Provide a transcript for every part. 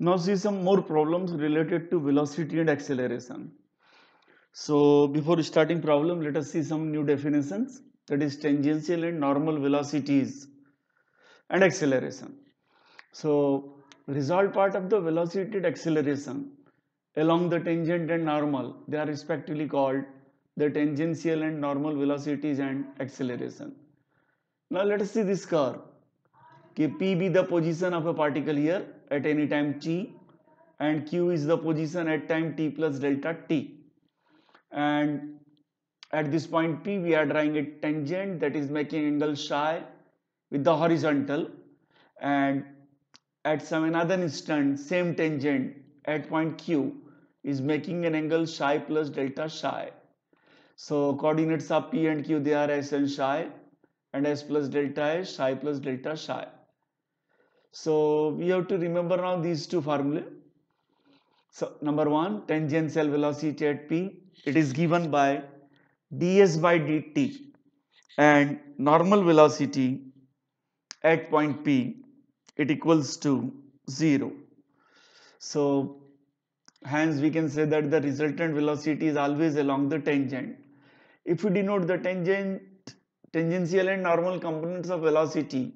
Now see some more problems related to velocity and acceleration. So before starting problem, let us see some new definitions that is tangential and normal velocities and acceleration. So result part of the velocity and acceleration along the tangent and normal, they are respectively called the tangential and normal velocities and acceleration. Now let us see this curve. K P be the position of a particle here at any time t and q is the position at time t plus delta t and at this point p we are drawing a tangent that is making angle psi with the horizontal and at some another instant same tangent at point q is making an angle psi plus delta psi so coordinates of p and q they are s and psi and s plus delta s psi plus delta psi so we have to remember now these two formulae. So number one, tangential velocity at p, it is given by ds by dt and normal velocity at point p, it equals to 0. So hence we can say that the resultant velocity is always along the tangent. If we denote the tangent, tangential and normal components of velocity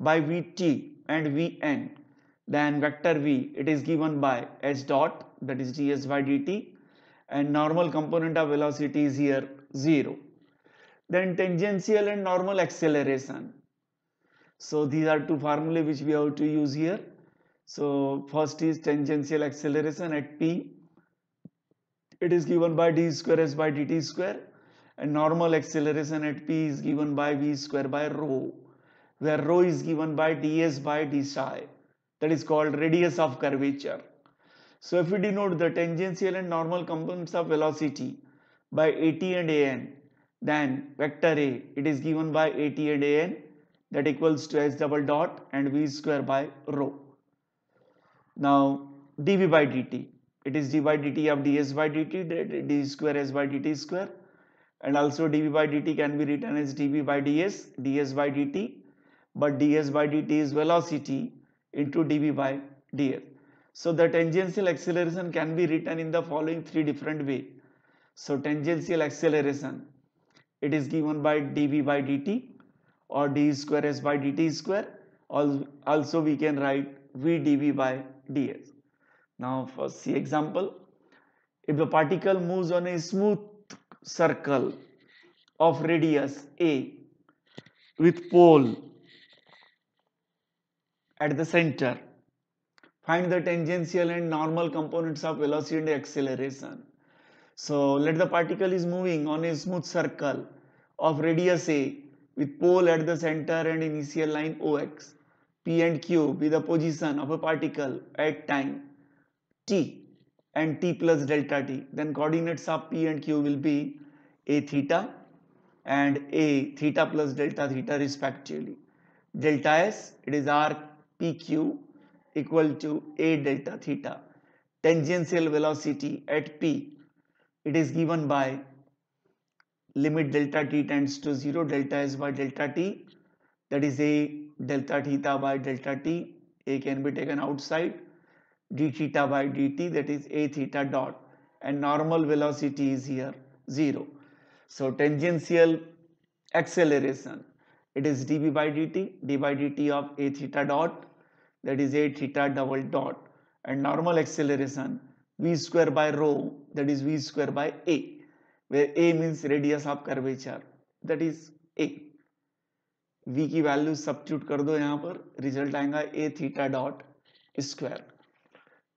by vt, and Vn then vector v it is given by s dot that is ds by dt and normal component of velocity is here 0 then tangential and normal acceleration so these are two formulae which we have to use here so first is tangential acceleration at p it is given by d square s by dt square and normal acceleration at p is given by v square by rho where rho is given by ds by d psi that is called radius of curvature. So if we denote the tangential and normal components of velocity by at and an then vector a it is given by at and an that equals to s double dot and v square by rho. Now dv by dt it is d by dt of ds by dt d square s by dt square and also dv by dt can be written as dv by ds ds by dt but ds by dt is velocity into dv by ds. So the tangential acceleration can be written in the following three different way. So tangential acceleration, it is given by dv by dt or d square s by dt square. Also we can write v dv by ds. Now for see example, if the particle moves on a smooth circle of radius a with pole at the center. Find the tangential and normal components of velocity and acceleration. So let the particle is moving on a smooth circle of radius A with pole at the center and initial line OX. P and Q be the position of a particle at time t and t plus delta t. Then coordinates of P and Q will be A theta and A theta plus delta theta respectively. Delta S, it is r PQ equal to A delta theta. Tangential velocity at P, it is given by limit delta t tends to 0 delta is by delta t that is A delta theta by delta t A can be taken outside d theta by dt that is A theta dot and normal velocity is here 0. So tangential acceleration it is dv by dt d by dt of a theta dot that is a theta double dot and normal acceleration v square by rho that is v square by a where a means radius of curvature that is a v की value substitute कर दो यहाँ पर result आएगा a theta dot square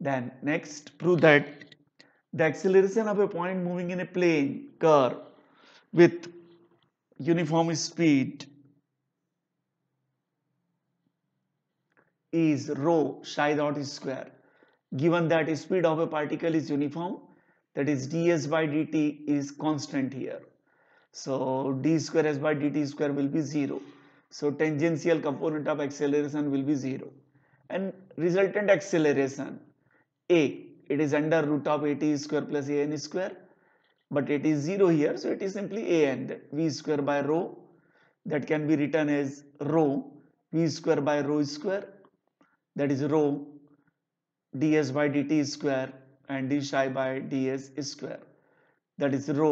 then next prove that the acceleration of a point moving in a plane curve with uniform speed is rho psi dot square given that speed of a particle is uniform that is ds by dt is constant here so d square s by dt square will be 0 so tangential component of acceleration will be 0 and resultant acceleration a it is under root of at square plus an square but it is 0 here so it is simply a n v v square by rho that can be written as rho v square by rho square that is rho ds by dt square and d psi by ds square that is rho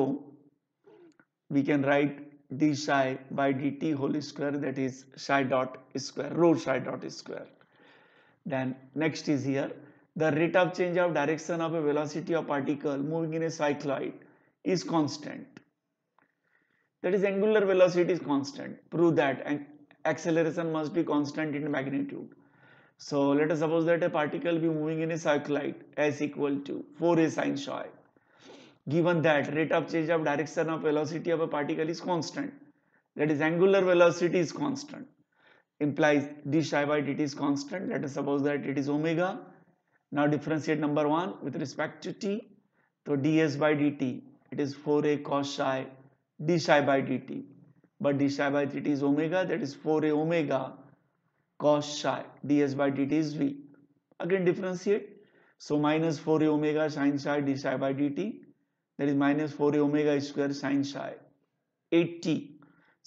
we can write d psi by dt whole square that is psi dot square rho psi dot square then next is here the rate of change of direction of a velocity of particle moving in a cycloid is constant that is angular velocity is constant prove that and acceleration must be constant in magnitude so let us suppose that a particle be moving in a cycloid s equal to 4a sine phi. Given that rate of change of direction of velocity of a particle is constant, that is angular velocity is constant, implies d phi by dt is constant. Let us suppose that it is omega. Now differentiate number 1 with respect to t. So ds by dt, it is 4a cos phi d phi by dt. But d phi by dt is omega, that is 4a omega cos psi ds by dt is v again differentiate so minus 4a omega sine psi d psi by dt that is minus 4a omega square sine psi 80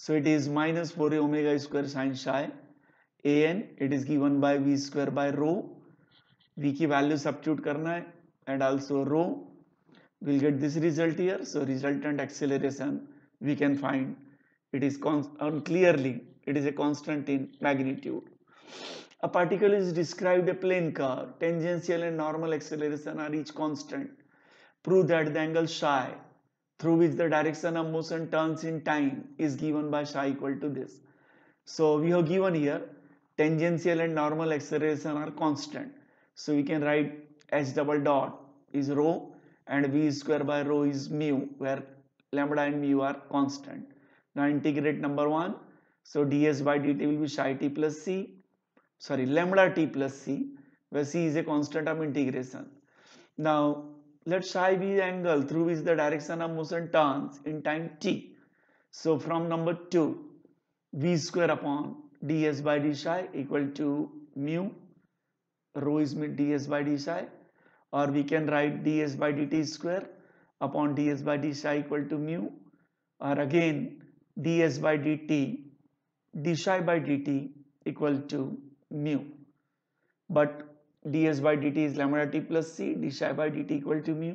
so it is minus 4a omega square sine psi an it is given by v square by rho v value substitute. Substitute करना है and we'll get this result here so resultant acceleration we can find it is clearly it is a constant in magnitude a particle is described a plane curve. Tangential and normal acceleration are each constant. Prove that the angle psi through which the direction of motion turns in time is given by psi equal to this. So we have given here tangential and normal acceleration are constant. So we can write h double dot is rho and v square by rho is mu where lambda and mu are constant. Now integrate number 1. So ds by dt will be psi t plus c sorry lambda t plus c where c is a constant of integration now let psi be the angle through which the direction of motion turns in time t so from number 2 v square upon ds by d psi equal to mu rho is ds by d psi or we can write ds by dt square upon ds by d psi equal to mu or again ds by dt d psi by dt equal to mu but ds by dt is lambda t plus c d psi by dt equal to mu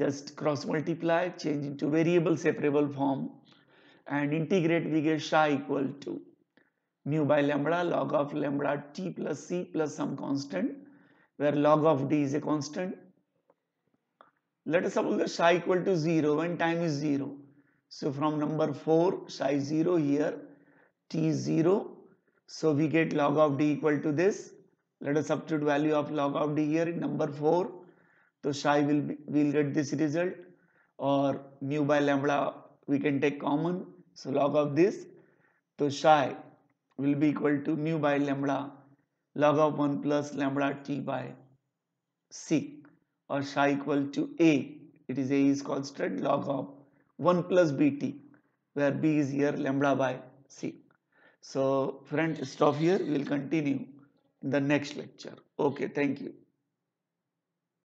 just cross multiply change into variable separable form and integrate we get psi equal to mu by lambda log of lambda t plus c plus some constant where log of d is a constant let us suppose the psi equal to 0 when time is 0 so from number 4 psi 0 here t 0 so we get log of d equal to this. Let us substitute value of log of d here in number 4. So psi will be, we'll get this result or mu by lambda we can take common. So log of this. So psi will be equal to mu by lambda log of 1 plus lambda t by c or psi equal to a. It is a is constant log of 1 plus bt where b is here lambda by c. So friend stop here we will continue in the next lecture. Okay thank you.